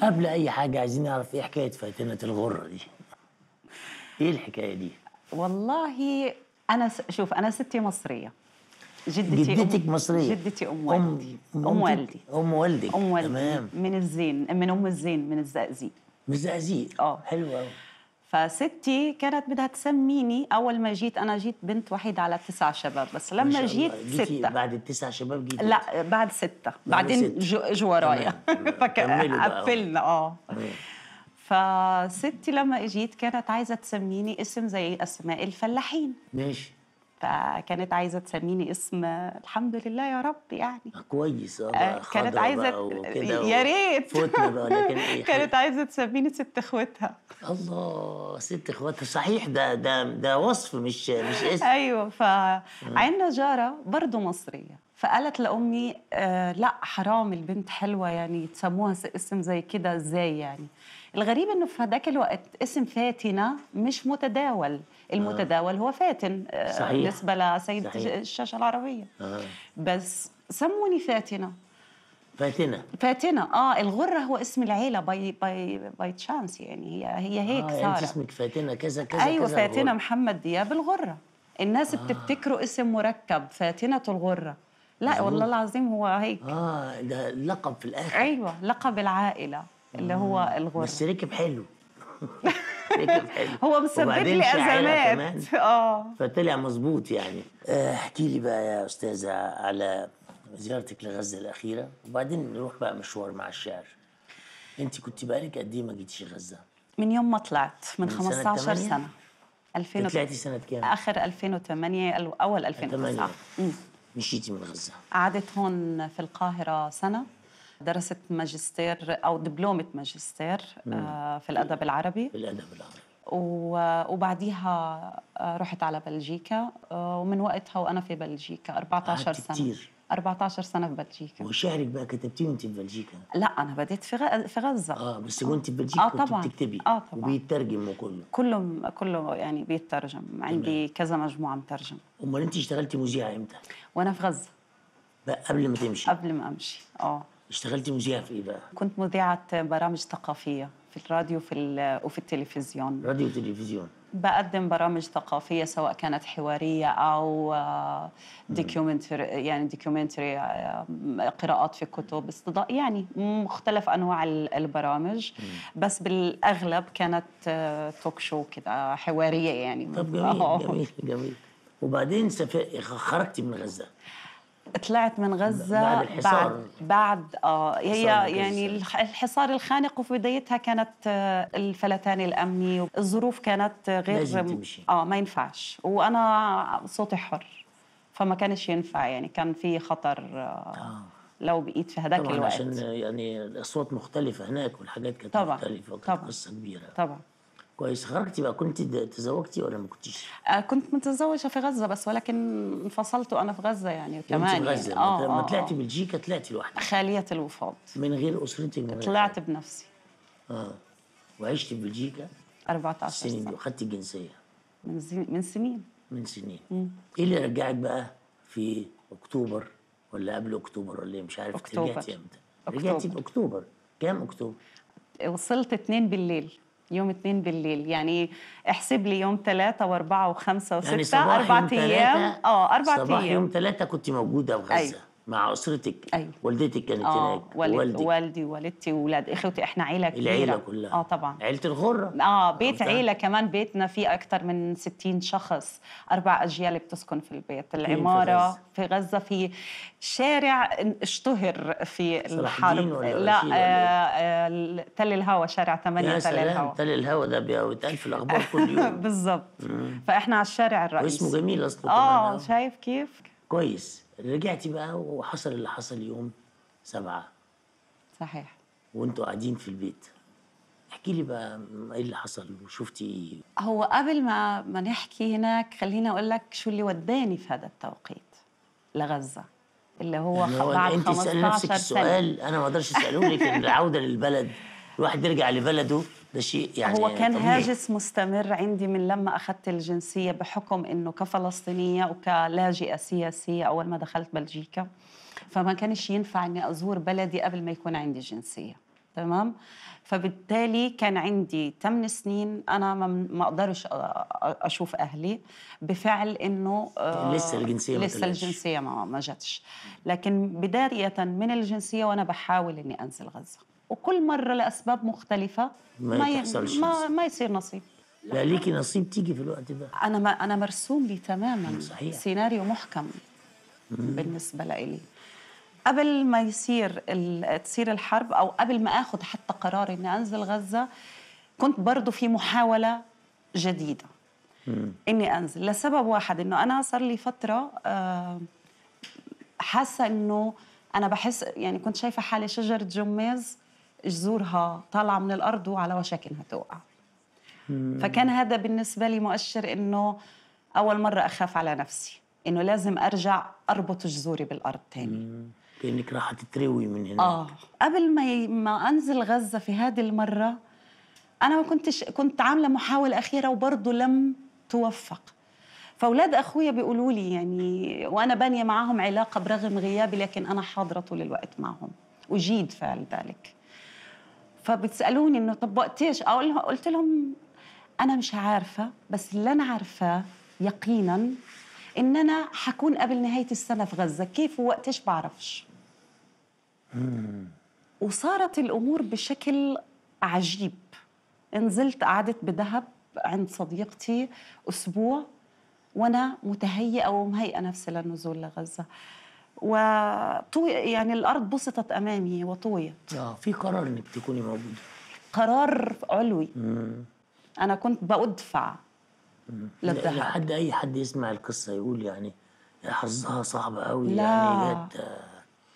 قبل اي حاجه عايزين نعرف ايه حكايه فاتنه الغره دي ايه الحكايه دي والله انا س... شوف انا ستي مصريه جدتي جدتك أم... مصريه جدتي ام والدي ام, أم والدي ام والدك ام والدي تمام من الزين من ام الزين من الزقازيق من الزقازيق اه حلوه قوي فستي كانت بدها تسميني اول ما جيت انا جيت بنت وحيده على تسع شباب بس لما جيت ستة بعد التسع شباب جيت لا بعد ستة بعدين جو ورايا قفلنا اه فستي لما اجيت كانت عايزه تسميني اسم زي اسماء الفلاحين ماشي فكانت عايزه تسميني اسم الحمد لله يا رب يعني آه، كويس اه, آه، كانت عايزه يا ريت إيه، كانت عايزه تسميني ست اخواتها الله ست اخواتها صحيح ده ده ده وصف مش مش اسم ايوه فعندنا جاره برضه مصريه فقالت لامي آه لا حرام البنت حلوه يعني تسموها اسم زي كده ازاي يعني الغريب انه في هذاك الوقت اسم فاتنه مش متداول المتداول هو فاتن آه، صحيح. بالنسبه لسيد صحيح. الشاشه العربيه آه. بس سموني فاتنه فاتنه فاتنه اه الغره هو اسم العيله باي باي باي تشانس يعني هي هي آه، هيك آه صارت يعني اسمك فاتنه كذا كذا ايوه كذا فاتنه الغرة. محمد دياب الغره الناس آه. بتفتكره اسم مركب فاتنه الغره لا والله العظيم هو هيك اه ده لقب في الاخر ايوه لقب العائله اللي هو الغرب بس ركب حلو ركب حلو هو مسبب لي ازمات اه فطلع مظبوط يعني آه، احكي لي بقى يا استاذه على زيارتك لغزه الاخيره وبعدين نروح بقى مشوار مع الشعر انت كنت بقالك قد ايه ما جيتيش غزه من يوم ما طلعت من, من 15 سنه, سنة. 2000 طلعتي سنة كام؟ آخر 2008 أول 2009 مشيتي من غزة قعدت هون في القاهرة سنة درست ماجستير او دبلومه ماجستير آه، في الادب العربي في الادب العربي وبعديها آه، رحت على بلجيكا آه، ومن وقتها وانا في بلجيكا 14 سنه كتير. 14 سنه في بلجيكا وشعرك بقى كتبتيه وانت في بلجيكا لا انا بديت في في غزه اه بس وانت في بلجيكا آه طبعًا. كنت بتكتبي اه طبعا وبيترجم وكله كله كله يعني بيترجم عندي تمام. كذا مجموعه مترجم امال انت اشتغلتي مذيعه امتى وانا في غزه بقى قبل ما تمشي قبل ما امشي اه اشتغلتي مذيعه في ايه بقى؟ كنت مذيعه برامج ثقافيه في الراديو في وفي التلفزيون راديو وتلفزيون بقدم برامج ثقافية سواء كانت حوارية أو ديكيومنتري آه، يعني ديكيومنتري آه، قراءات في كتب استضاء يعني مختلف أنواع البرامج بس بالأغلب كانت توك آه، شو كده حوارية يعني طب جميل جميل جميل وبعدين خرجتي من غزة طلعت من غزة بعد الحصار بعد, بعد آه هي يعني الحصار الخانق وفي بدايتها كانت آه، الفلتان الأمني الظروف كانت غير لازم تمشي. آه ما ينفعش وأنا صوتي حر فما كانش ينفع يعني كان في خطر آه, آه. لو بقيت في هذاك الوقت عشان يعني الأصوات مختلفة هناك والحاجات كانت طبعًا. مختلفة وكانت طبعًا. قصة كبيرة طبعا كويس خرجتي بقى كنت تزوجتي ولا ما كنتيش؟ آه، كنت متزوجه في غزه بس ولكن انفصلت وانا في غزه يعني كمان يعني في يعني. غزه آه لما آه طلعتي آه. بلجيكا طلعتي لوحدك خاليه الوفاض من غير اسرتك من طلعت بنفسي اه وعشت في بلجيكا 14 سنين وخدت وخدتي الجنسيه من من سنين من سنين مم. ايه اللي رجعك بقى في اكتوبر ولا قبل اكتوبر ولا إيه؟ مش عارف أكتوبر. رجعتي امتى؟ رجعتي في اكتوبر كام اكتوبر؟ وصلت 2 بالليل يوم اثنين بالليل يعني احسب لي يوم ثلاثة واربعة وخمسة يعني وستة يعني أربعة أيام اه أربعة أيام صباح يوم ثلاثة كنت موجودة في أيوه. غزة أيوة. مع اسرتك أيوة. والدتك كانت آه هناك والد والدي والدي ووالدتي واولاد اخوتي احنا عيله كبيره العيله كلها اه طبعا عيله الغره اه بيت عيله كمان بيتنا فيه اكثر من 60 شخص اربع اجيال بتسكن في البيت العماره في غزه في شارع اشتهر في الحرب لا آه،, إيه؟ آه تل الهوى شارع 8 تل الهوى تل الهوى ده بيتقال في الاخبار كل يوم بالضبط فاحنا على الشارع الرئيسي واسمه جميل اصلا آه،, اه شايف كيف كويس رجعتي بقى وحصل اللي حصل يوم سبعة صحيح وانتوا قاعدين في البيت احكي لي بقى ايه اللي حصل وشفتي ايه هو قبل ما ما نحكي هناك خليني اقول لك شو اللي وداني في هذا التوقيت لغزه اللي هو يعني بعد انت 15 نفسك السؤال انا ما اقدرش اساله لك العوده للبلد الواحد يرجع لبلده ده شيء يعني هو كان طبيعي. هاجس مستمر عندي من لما اخذت الجنسيه بحكم انه كفلسطينيه وكلاجئه سياسيه اول ما دخلت بلجيكا فما كانش ينفع اني ازور بلدي قبل ما يكون عندي جنسيه تمام فبالتالي كان عندي 8 سنين انا ما اقدرش اشوف اهلي بفعل انه آه، لسه الجنسيه لسه ما الجنسيه ما, ما جاتش لكن بدايه من الجنسيه وانا بحاول اني انزل غزه وكل مره لاسباب مختلفه ما ما, ي... ما, ما يصير نصيب لا ليكي نصيب تيجي في الوقت ده انا ما انا مرسوم لي تماما صحيح. سيناريو محكم مم. بالنسبه لإلي قبل ما يصير تصير الحرب او قبل ما اخذ حتى قرار اني انزل غزه كنت برضه في محاوله جديده مم. اني انزل لسبب واحد انه انا صار لي فتره آه، حاسه انه انا بحس يعني كنت شايفه حالي شجره جميز جذورها طالعه من الارض وعلى وشك انها توقع فكان هذا بالنسبه لي مؤشر انه اول مره اخاف على نفسي انه لازم ارجع اربط جذوري بالارض تاني كانك راح تتروي من هناك اه قبل ما ما انزل غزه في هذه المره انا ما كنتش كنت عامله محاوله اخيره وبرضه لم توفق فاولاد اخويا بيقولوا لي يعني وانا بانيه معاهم علاقه برغم غيابي لكن انا حاضره طول الوقت معهم اجيد فعل ذلك فبتسالوني انه طبقتيش اقول لهم قلت لهم انا مش عارفه بس اللي انا عارفاه يقينا ان انا حكون قبل نهايه السنه في غزه كيف ووقتش بعرفش وصارت الامور بشكل عجيب نزلت قعدت بذهب عند صديقتي اسبوع وانا متهيئه ومهيئه نفسي للنزول لغزه وطوي يعني الارض بسطت امامي وطويت اه في قرار انك تكوني موجوده قرار علوي مم. انا كنت بدفع للذهب لحد اي حد يسمع القصه يقول يعني حظها صعب قوي لا. يعني جت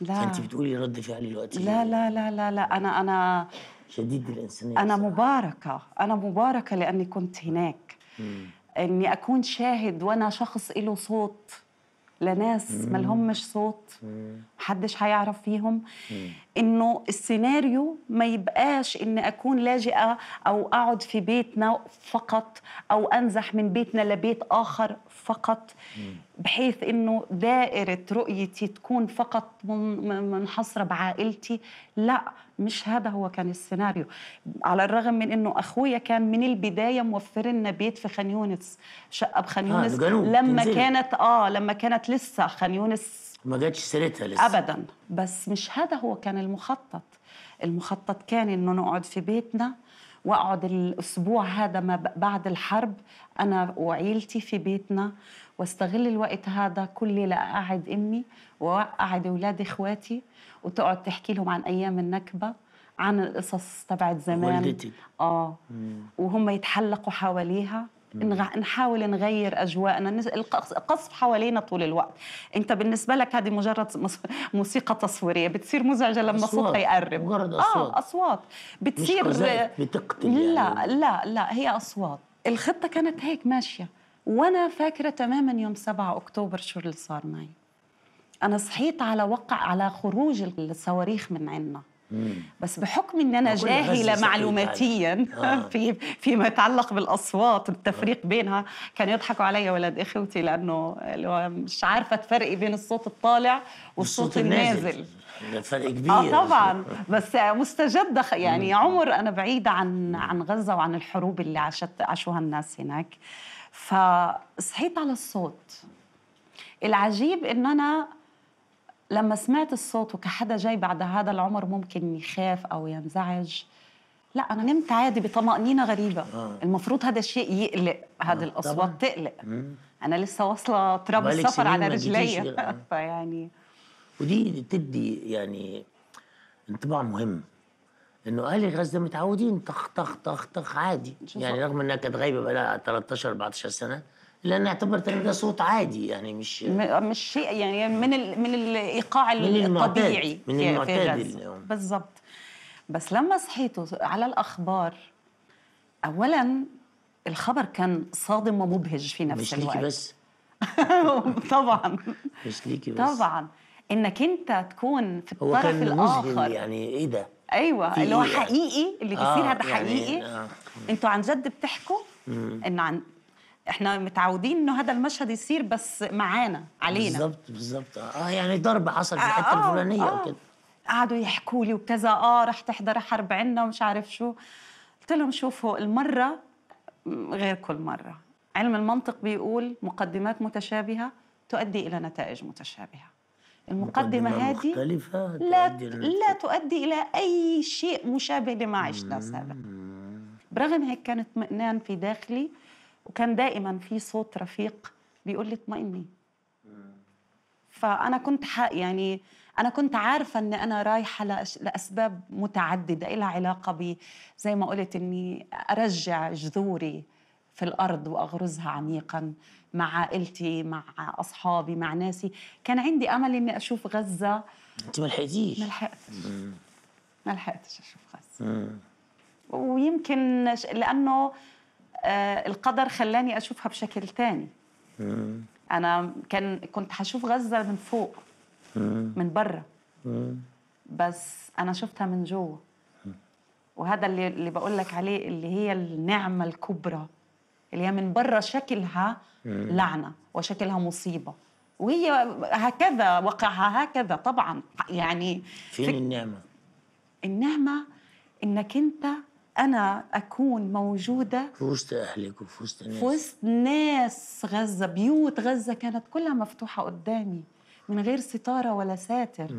لا انت بتقولي رد فعلي دلوقتي لا لا لا لا لا انا انا شديد الانسانيه انا صح. مباركه انا مباركه لاني كنت هناك مم. اني اكون شاهد وانا شخص له صوت لناس ما لهمش صوت محدش هيعرف فيهم انه السيناريو ما يبقاش ان اكون لاجئه او اقعد في بيتنا فقط او انزح من بيتنا لبيت اخر فقط بحيث انه دائره رؤيتي تكون فقط منحصره بعائلتي لا مش هذا هو كان السيناريو على الرغم من انه اخويا كان من البدايه موفر لنا بيت في خان يونس شقه بخان آه، يونس آه لما كانت اه لما كانت لسه خان يونس ما جاتش سيرتها لسه ابدا بس مش هذا هو كان المخطط المخطط كان انه نقعد في بيتنا واقعد الاسبوع هذا ما بعد الحرب انا وعيلتي في بيتنا واستغل الوقت هذا كلي لاقعد امي واقعد اولاد اخواتي وتقعد تحكي لهم عن ايام النكبه عن القصص تبعت زمان والدتي اه مم. وهم يتحلقوا حواليها نغ... نحاول نغير اجواءنا القصف حوالينا طول الوقت انت بالنسبه لك هذه مجرد موسيقى تصويريه بتصير مزعجه لما صوتها يقرب مجرد اصوات اه اصوات بتصير مش بتقتل يعني. لا لا لا هي اصوات الخطه كانت هيك ماشيه وانا فاكره تماما يوم 7 اكتوبر شو اللي صار معي انا صحيت على وقع على خروج الصواريخ من عنا بس بحكم ان انا جاهله معلوماتيا آه. في فيما يتعلق بالاصوات التفريق آه. بينها كانوا يضحكوا علي ولاد اخوتي لانه مش عارفه تفرقي بين الصوت الطالع والصوت النازل, ده فرق آه، كبير اه طبعا بس مستجده يعني عمر انا بعيده عن عن غزه وعن الحروب اللي عاشت عاشوها الناس هناك فصحيت على الصوت العجيب ان انا لما سمعت الصوت وكحدا جاي بعد هذا العمر ممكن يخاف او ينزعج لا انا نمت عادي بطمانينه غريبه آه. المفروض هذا الشيء يقلق هذه آه. الاصوات طبعا. تقلق مم. انا لسه واصله تراب السفر على رجلي آه. فيعني ودي تدي يعني انطباع مهم انه اهل غزه متعودين طخ طخ طخ طخ عادي يعني رغم انها كانت غايبه بقى لها 13 14 سنه لان اعتبرت ان ده صوت عادي يعني مش مش شيء يعني من من الايقاع من الطبيعي من المعتاد بالضبط بس لما صحيتوا على الاخبار اولا الخبر كان صادم ومبهج في نفس مش الوقت بس طبعا مش ليكي بس طبعا انك انت تكون في الطرف هو كان الاخر يعني ايه ده ايوه اللي هو يعني. حقيقي اللي بيصير آه، هذا يعني حقيقي يعني آه. انتوا عن جد بتحكوا انه عن احنا متعودين انه هذا المشهد يصير بس معانا علينا بالظبط بالظبط اه يعني ضرب حصل في آه، الحته آه، الفلانيه وكده آه. قعدوا يحكوا لي وكذا اه رح تحضر حرب عنا ومش عارف شو قلت لهم شوفوا المره غير كل مره علم المنطق بيقول مقدمات متشابهه تؤدي الى نتائج متشابهه المقدمة هذه لا لا تؤدي إلى أي شيء مشابه لما عشناه سابقا برغم هيك كان اطمئنان في داخلي وكان دائما في صوت رفيق بيقول لي اطمئني فانا كنت حق يعني انا كنت عارفه ان انا رايحه لاسباب متعدده لها علاقه ب زي ما قلت اني ارجع جذوري في الارض واغرزها عميقا مع عائلتي مع اصحابي مع ناسي كان عندي امل اني اشوف غزه انت ما لحقتيش ما لحقتش ما لحقتش اشوف غزه ويمكن لانه آه، القدر خلاني اشوفها بشكل تاني انا كان كنت هشوف غزه من فوق من بره بس انا شفتها من جوه وهذا اللي اللي بقول لك عليه اللي هي النعمه الكبرى اللي هي من بره شكلها لعنه وشكلها مصيبه وهي هكذا وقعها هكذا طبعا يعني فين النعمه النعمه انك انت انا اكون موجوده في وسط اهلك وفي وسط ناس في وسط ناس غزه بيوت غزه كانت كلها مفتوحه قدامي من غير ستاره ولا ساتر